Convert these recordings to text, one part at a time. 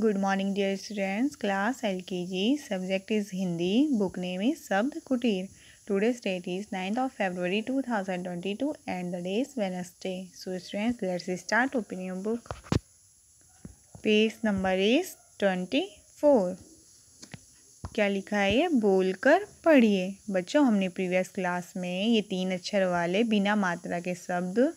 Good morning dear students class L K G subject is Hindi book name is Shabd Kutir today's date is ninth of February two thousand twenty two and the day is Wednesday so students let's start your book page number is twenty four क्या लिखा है ये बोलकर पढ़िए बच्चों हमने previous class में ये तीन अक्षर वाले बिना मात्रा के शब्द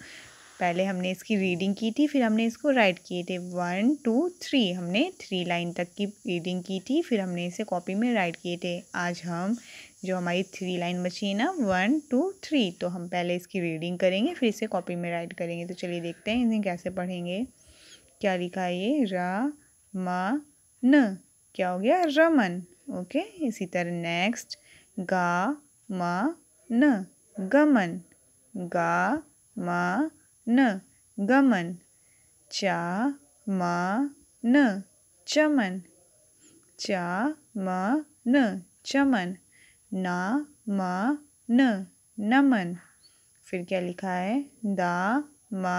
पहले हमने इसकी रीडिंग की थी फिर हमने इसको राइट किए थे वन टू थ्री हमने थ्री लाइन तक की रीडिंग की थी फिर हमने इसे कॉपी में राइट किए थे आज हम जो हमारी थ्री लाइन बची है ना वन टू थ्री तो हम पहले इसकी रीडिंग करेंगे फिर इसे कॉपी में राइट करेंगे तो चलिए देखते हैं इन्हें कैसे पढ़ेंगे क्या लिखा है ये रा म न क्या हो गया रमन ओके इसी तरह नेक्स्ट गा म न गमन गा म न गमन चा मा न चमन चा मा न चमन ना मा न नमन फिर क्या लिखा है दा मा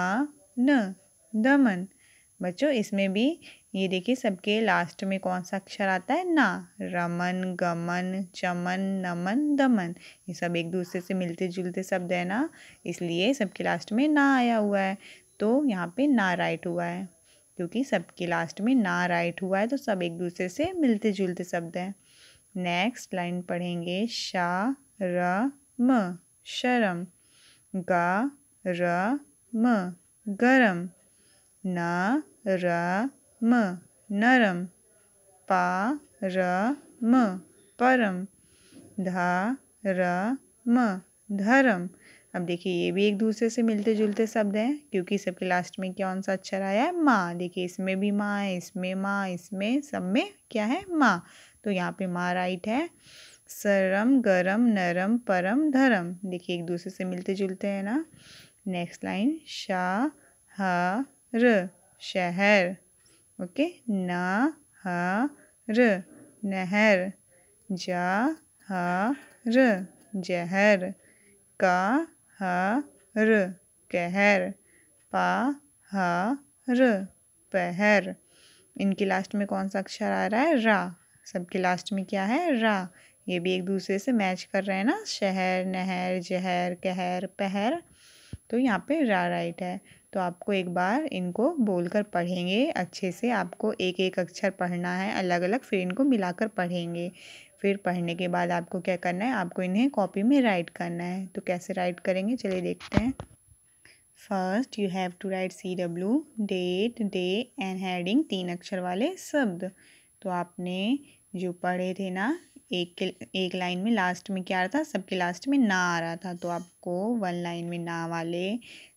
न दमन बच्चों इसमें भी ये देखिए सबके लास्ट में कौन सा अक्षर आता है ना रमन गमन चमन नमन दमन ये सब एक दूसरे से मिलते जुलते शब्द है ना इसलिए सबके लास्ट में ना आया हुआ है तो यहाँ पे ना राइट हुआ है क्योंकि सबके लास्ट में ना राइट हुआ है तो सब एक दूसरे से मिलते जुलते शब्द हैं नेक्स्ट लाइन पढ़ेंगे शा र म शरम ग र म गरम न र म नरम पा र म परम धा र म धर्म अब देखिए ये भी एक दूसरे से मिलते जुलते शब्द हैं क्योंकि सबके लास्ट में कौन सा अक्षर आया है माँ देखिए इसमें भी माँ है इसमें माँ इसमें सब में क्या है माँ तो यहाँ पे माँ राइट है सरम गरम नरम परम धर्म देखिए एक दूसरे से मिलते जुलते हैं ना नेक्स्ट लाइन शाह शहर ओके ना हा र नहर जा हा र जहर का हा र कहर पा हा र पहर इनके लास्ट में कौन सा अक्षर आ रहा है रा सबके लास्ट में क्या है रा ये भी एक दूसरे से मैच कर रहे हैं ना शहर नहर जहर कहर पहर तो यहाँ पे रा राइट है तो आपको एक बार इनको बोल कर पढ़ेंगे अच्छे से आपको एक एक अक्षर पढ़ना है अलग अलग फिर इनको मिलाकर पढ़ेंगे फिर पढ़ने के बाद आपको क्या करना है आपको इन्हें कॉपी में राइट करना है तो कैसे राइट करेंगे चलिए देखते हैं first you have to write C W date day and heading तीन अक्षर वाले शब्द तो आपने जो पढ़े थे ना एक के एक लाइन में लास्ट में क्या आ रहा था सबके लास्ट में ना आ रहा था तो आपको वन लाइन में ना वाले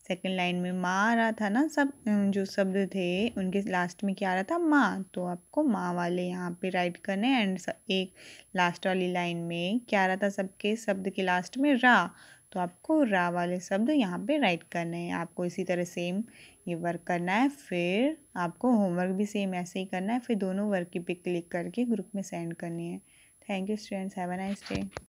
सेकंड लाइन में माँ आ रहा था ना सब जो शब्द थे उनके लास्ट में क्या आ रहा था माँ तो आपको माँ वाले यहाँ पे राइट करने एंड एक लास्ट वाली लाइन में क्या आ रहा था सबके शब्द के लास्ट में रा तो आपको रा वाले शब्द यहाँ पे राइट करने हैं आपको इसी तरह सेम ये वर्क करना है फिर आपको होमवर्क भी सेम ऐसे ही करना है फिर दोनों वर्क की पे क्लिक करके ग्रुप में सेंड करनी है Thank you, students. Have a nice day.